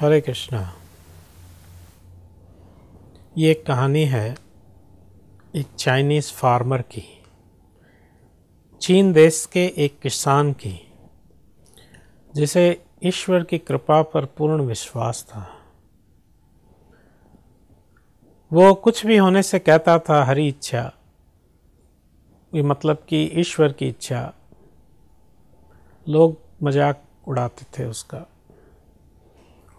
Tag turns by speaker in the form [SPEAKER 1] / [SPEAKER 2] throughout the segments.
[SPEAKER 1] हरे कृष्णा ये एक कहानी है एक चाइनीज़ फार्मर की चीन देश के एक किसान की जिसे ईश्वर की कृपा पर पूर्ण विश्वास था वो कुछ भी होने से कहता था हरी इच्छा ये मतलब कि ईश्वर की इच्छा लोग मजाक उड़ाते थे उसका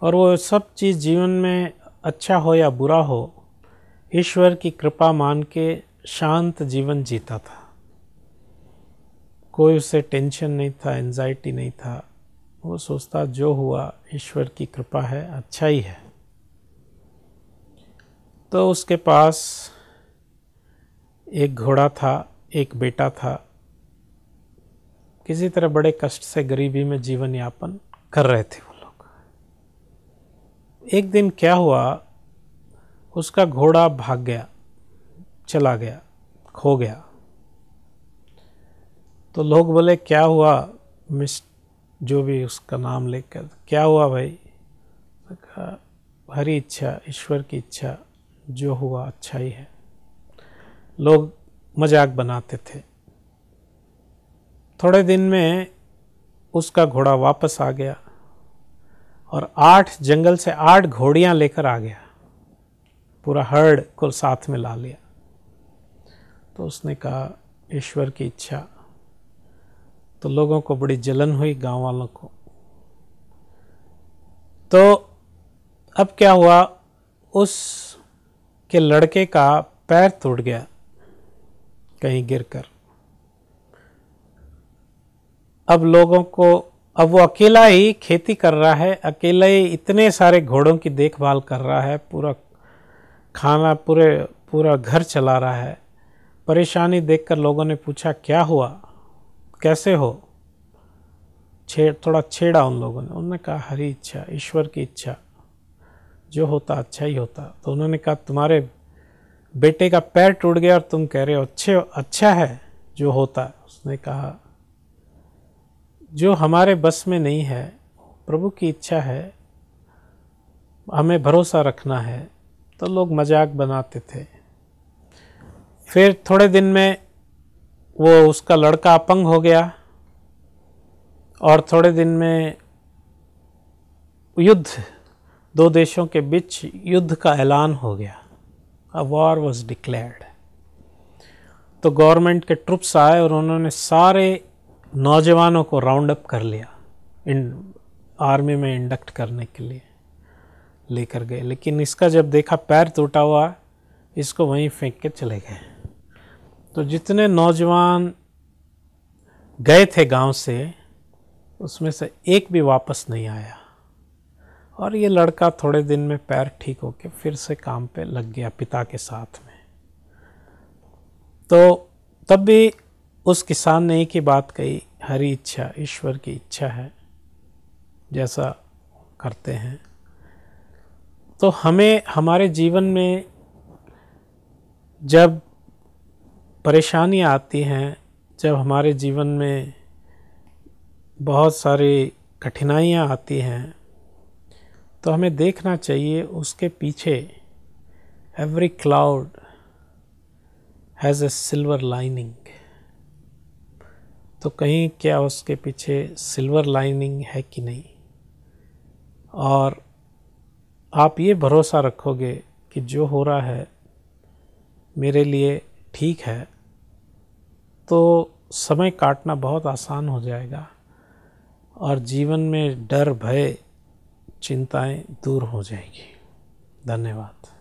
[SPEAKER 1] और वो सब चीज़ जीवन में अच्छा हो या बुरा हो ईश्वर की कृपा मान के शांत जीवन जीता था कोई उसे टेंशन नहीं था एनजाइटी नहीं था वो सोचता जो हुआ ईश्वर की कृपा है अच्छा ही है तो उसके पास एक घोड़ा था एक बेटा था किसी तरह बड़े कष्ट से गरीबी में जीवन यापन कर रहे थे एक दिन क्या हुआ उसका घोड़ा भाग गया चला गया खो गया तो लोग बोले क्या हुआ मिस जो भी उसका नाम लेकर क्या हुआ भाई तो कहा हरी इच्छा ईश्वर की इच्छा जो हुआ अच्छा ही है लोग मजाक बनाते थे थोड़े दिन में उसका घोड़ा वापस आ गया और आठ जंगल से आठ घोड़ियां लेकर आ गया पूरा हर्ड को साथ में ला लिया तो उसने कहा ईश्वर की इच्छा तो लोगों को बड़ी जलन हुई गांव वालों को तो अब क्या हुआ उस के लड़के का पैर टूट गया कहीं गिरकर अब लोगों को अब वो अकेला ही खेती कर रहा है अकेला ही इतने सारे घोड़ों की देखभाल कर रहा है पूरा खाना पूरे पूरा घर चला रहा है परेशानी देखकर लोगों ने पूछा क्या हुआ कैसे हो छेड़ थोड़ा छेड़ा उन लोगों ने उन्होंने कहा हरी इच्छा ईश्वर की इच्छा जो होता अच्छा ही होता तो उन्होंने कहा तुम्हारे बेटे का पैर टूट गया और तुम कह रहे हो अच्छे अच्छा है जो होता उसने कहा जो हमारे बस में नहीं है प्रभु की इच्छा है हमें भरोसा रखना है तो लोग मजाक बनाते थे फिर थोड़े दिन में वो उसका लड़का अपंग हो गया और थोड़े दिन में युद्ध दो देशों के बीच युद्ध का ऐलान हो गया अ वॉर वॉज डिक्लेयर्ड तो गवर्नमेंट के ट्रुप्स आए और उन्होंने सारे नौजवानों को राउंड अप कर लिया इन आर्मी में इंडक्ट करने के लिए लेकर गए लेकिन इसका जब देखा पैर टूटा हुआ इसको वहीं फेंक के चले गए तो जितने नौजवान गए थे गांव से उसमें से एक भी वापस नहीं आया और ये लड़का थोड़े दिन में पैर ठीक होके फिर से काम पे लग गया पिता के साथ में तो तब भी उस किसान ने एक ही बात कही हरी इच्छा ईश्वर की इच्छा है जैसा करते हैं तो हमें हमारे जीवन में जब परेशानियाँ आती हैं जब हमारे जीवन में बहुत सारी कठिनाइयाँ आती हैं तो हमें देखना चाहिए उसके पीछे every cloud has a silver lining तो कहीं क्या उसके पीछे सिल्वर लाइनिंग है कि नहीं और आप ये भरोसा रखोगे कि जो हो रहा है मेरे लिए ठीक है तो समय काटना बहुत आसान हो जाएगा और जीवन में डर भय चिंताएं दूर हो जाएगी धन्यवाद